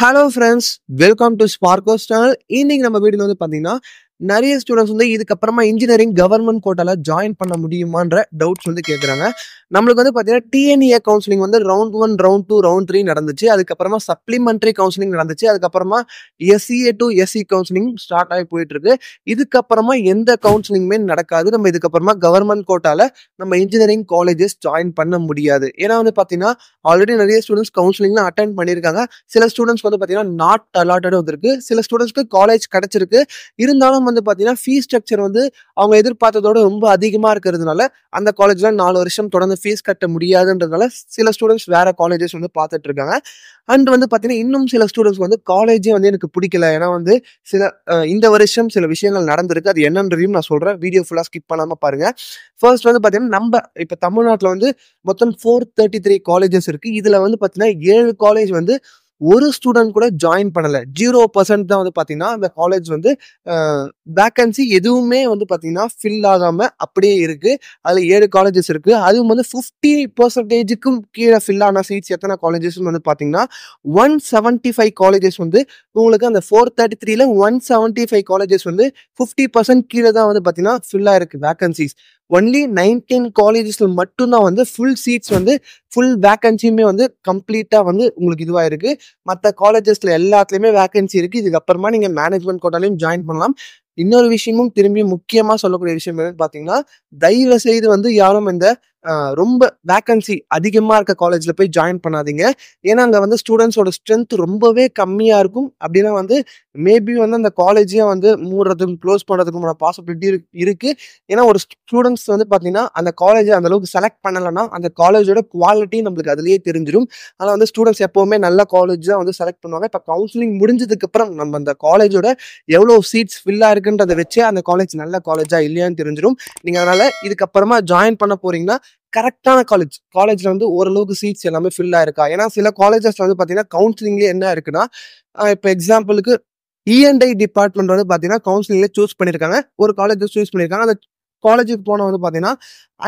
hello friends welcome to ஸ்பார்கோஸ் channel இன்னைக்கு நம்ம வீடியோ வந்து பார்த்தீங்கன்னா நிறைய ஸ்டூடெண்ட்ஸ் வந்து இதுக்கப்புறமா இன்ஜினியரிங் கவர்மெண்ட் கோட்டால ஜாயின் பண்ண முடியுமான்ற டவுட்ஸ் வந்து கேட்குறாங்க நம்மளுக்கு வந்து பார்த்தீங்கன்னா டிஎன்ஏ கவுன்சிலிங் e வந்து round one round two round three நடந்துச்சு அதுக்கப்புறமா சப்ளிமெண்ட்ரி கவுன்சிலிங் நடந்துச்சு அதுக்கப்புறமா SCA to SC counselling start ஆகி போயிட்டு இருக்கு இதுக்கப்புறமா எந்த கவுன்சிலிங்குமே நடக்காது நம்ம இதுக்கப்புறமா கவர்மெண்ட் கோட்டால நம்ம இன்ஜினியரிங் காலேஜஸ் ஜாயின் பண்ண முடியாது ஏன்னா வந்து பார்த்தீங்கன்னா ஆல்ரெடி நிறைய ஸ்டூடெண்ட்ஸ் கவுன்சிலிங்லாம் அட்டன் பண்ணியிருக்காங்க சில ஸ்டூடெண்ட்ஸ் வந்து பார்த்தீங்கன்னா நாட் அலாட்டட் வந்திருக்கு சில ஸ்டூடெண்ட்ஸ்க்கு காலேஜ் கிடைச்சிருக்கு இருந்தாலும் வந்து பார்த்தீங்கன்னா ஃபீஸ் ஸ்ட்ரக்சர் வந்து அவங்க எதிர்பார்த்ததோட ரொம்ப அதிகமாக இருக்கிறதுனால அந்த காலேஜில் நாலு வருஷம் தொடர்ந்து ஃபீஸ் கட்ட முடியாதுன்றதுனால சில ஸ்டூடெண்ட்ஸ் வேறு காலேஜஸ் வந்து பார்த்துட்டு இருக்காங்க அண்ட் வந்து பார்த்தீங்கன்னா இன்னும் சில ஸ்டூடெண்ட்ஸ் வந்து காலேஜே வந்து எனக்கு பிடிக்கல ஏன்னா வந்து சில இந்த வருஷம் சில விஷயங்கள் நடந்திருக்கு அது என்னன்றதையும் நான் சொல்கிறேன் வீடியோ ஃபுல்லாக ஸ்கிப் பண்ணாமல் பாருங்கள் ஃபர்ஸ்ட் வந்து பார்த்தீங்கன்னா நம்ம இப்போ தமிழ்நாட்டில் வந்து மொத்தம் ஃபோர் தேர்ட்டி த்ரீ காலேஜஸ் இருக்குது இதில் வந்து பார்த்தீங்கன்னா ஏழு காலேஜ் வந்து ஒரு ஸ்டூடெண்ட் கூட ஜாயின் பண்ணலை ஜீரோ பர்சன்ட் தான் வந்து பார்த்தீங்கன்னா இந்த காலேஜ் வந்து வேக்கன்சி எதுவுமே வந்து பார்த்தீங்கன்னா ஃபில் ஆகாமல் அப்படியே இருக்குது அதில் ஏழு காலேஜஸ் இருக்குது அதுவும் வந்து ஃபிஃப்டி பர்சன்டேஜுக்கும் கீழே ஃபில் ஆன சீட்ஸ் எத்தனை காலேஜஸ் வந்து பார்த்தீங்கன்னா ஒன் செவன்ட்டி ஃபைவ் காலேஜஸ் வந்து உங்களுக்கு அந்த ஃபோர் தேர்ட்டி த்ரீல ஒன் செவன்ட்டி ஃபைவ் காலேஜஸ் வந்து ஃபிஃப்டி பர்சன்ட் கீழே தான் வந்து பார்த்தீங்கன்னா ஃபில்லாக இருக்குது வேக்கன்சிஸ் ஒன்லி நைன்டீன் காலேஜஸ்ல மட்டும்தான் வந்து ஃபுல் சீட்ஸ் வந்து ஃபுல் வேக்கன்சியுமே வந்து கம்ப்ளீட்டாக வந்து உங்களுக்கு இதுவாக இருக்கு மற்ற காலேஜஸில் எல்லாத்துலயுமே வேக்கன்சி இருக்குது இதுக்கப்புறமா நீங்கள் மேனேஜ்மெண்ட் கோட்டாலையும் ஜாயின் பண்ணலாம் இன்னொரு விஷயமும் திரும்பி முக்கியமா சொல்லக்கூடிய விஷயம் என்னன்னு பாத்தீங்கன்னா தயவு செய்து வந்து யாரும் இந்த ரொம்ப வேக்கன்சி அதிகமாக இருக்க காலேஜில் போய் ஜாயின் பண்ணாதீங்க ஏன்னா அங்கே வந்து ஸ்டூடெண்ட்ஸோட ஸ்ட்ரென்த் ரொம்பவே கம்மியாக இருக்கும் அப்படின்னா வந்து மேபி வந்து அந்த காலேஜே வந்து மூடுறதுக்கும் க்ளோஸ் பண்ணுறதுக்குமான பாசிபிலிட்டி இருக்குது ஏன்னா ஒரு ஸ்டூடெண்ட்ஸ் வந்து பார்த்தீங்கன்னா அந்த காலேஜை அந்த அளவுக்கு செலக்ட் பண்ணலைன்னா அந்த காலேஜோட குவாலிட்டி நம்மளுக்கு அதுலேயே தெரிஞ்சிடும் ஆனால் வந்து ஸ்டூடெண்ட்ஸ் எப்போவுமே நல்ல காலேஜ் தான் வந்து செலக்ட் பண்ணுவாங்க இப்போ கவுன்சிலிங் முடிஞ்சதுக்கப்புறம் நம்ம அந்த காலேஜோட எவ்வளோ சீட்ஸ் ஃபில்லாக இருக்குது இருக்குன்றதை வச்சு அந்த காலேஜ் நல்ல காலேஜா இல்லையான்னு தெரிஞ்சிடும் நீங்க அதனால இதுக்கப்புறமா ஜாயின் பண்ண போறீங்கன்னா கரெக்டான காலேஜ் காலேஜ்ல வந்து ஓரளவுக்கு சீட்ஸ் எல்லாமே ஃபில் ஆயிருக்கா ஏன்னா சில காலேஜஸ்ல வந்து பாத்தீங்கன்னா கவுன்சிலிங்ல என்ன இருக்குன்னா இப்போ எக்ஸாம்பிளுக்கு இஎன்ஐ டிபார்ட்மெண்ட் வந்து பார்த்தீங்கன்னா கவுன்சிலிங்ல சூஸ் பண்ணியிருக்காங்க ஒரு காலேஜ் சூஸ் பண்ணியிருக்காங்க அந்த காலேஜுக்கு போன வந்து பார்த்தீங்கன்னா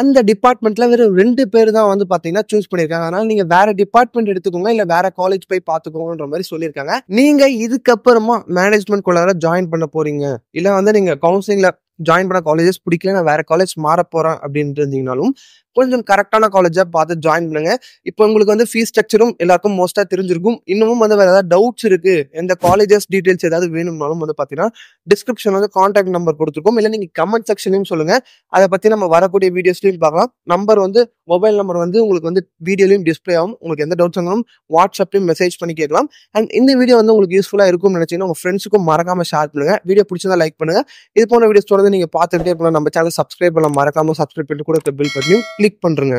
அந்த டிபார்ட்மெண்ட்டில் வெறும் ரெண்டு பேர் தான் வந்து பார்த்தீங்கன்னா சூஸ் பண்ணியிருக்காங்க அதனால் நீங்கள் வேற டிபார்ட்மெண்ட் எடுத்துக்கோங்க இல்லை வேறு காலேஜ் போய் பார்த்துக்கோங்கன்ற மாதிரி சொல்லியிருக்காங்க நீங்கள் இதுக்கப்புறமா மேனேஜ்மெண்ட் குள்ளார ஜாயின் பண்ண போகிறீங்க இல்லை வந்து நீங்கள் கவுன்சிலிங்கில் ஜாயின் பண்ண காலேஜஸ் பிடிக்கல நான் வேற காலேஜ் மாற போறேன் அப்படின்ட்டு இருந்தீங்கனாலும் கொஞ்சம் கரெக்டான காலேஜாக பார்த்து ஜாயின் பண்ணுங்க இப்போ உங்களுக்கு வந்து ஃபீஸ் ஸ்ட்ரக்சரும் எல்லாருக்கும் மோஸ்ட்டாக தெரிஞ்சிருக்கும் இன்னமும் வந்து வேறு ஏதாவது டவுட்ஸ் இருக்குது எந்த காலேஜஸ் டீட்டெயில்ஸ் ஏதாவது வேணும்னாலும் வந்து பார்த்தீங்கன்னா டிஸ்கிரிப்ஷன் வந்து காண்டாக்ட் நம்பர் கொடுத்துருக்கோம் இல்லை நீங்கள் கமெண்ட் செக்ஷன்லையும் சொல்லுங்கள் அதை பற்றி நம்ம வரக்கூடிய வீடியோஸ்லையும் பார்க்கலாம் நம்பர் வந்து மொபைல் நம்பர் வந்து உங்களுக்கு வந்து வீடியோலையும் டிஸ்பிளே ஆகும் உங்களுக்கு எந்த டவுட்ஸ் இருந்தாலும் வாட்ஸ்அப்லையும் மெசேஜ் பண்ணி கேட்கலாம் அண்ட் இந்த வீடியோ வந்து உங்களுக்கு யூஸ்ஃபுல்லாக இருக்கும்னு நினச்சிங்கன்னா உங்கள் ஃப்ரெண்ட்ஸுக்கும் மறக்காம ஷேர் பண்ணுங்கள் வீடியோ பிடிச்சதா லைக் பண்ணுங்கள் இது போன வீடியோஸ் தொடர்ந்து நீங்கள் பார்த்துக்கிட்டே இருக்கணும் நம்ம சேனல் சப்ஸ்கிரைப் பண்ணலாம் மறக்காமல் சப்ஸ்கிரைப் பண்ணிட்டு கூட பில் பண்ணியும் கிளிக் பண்ணுறேங்க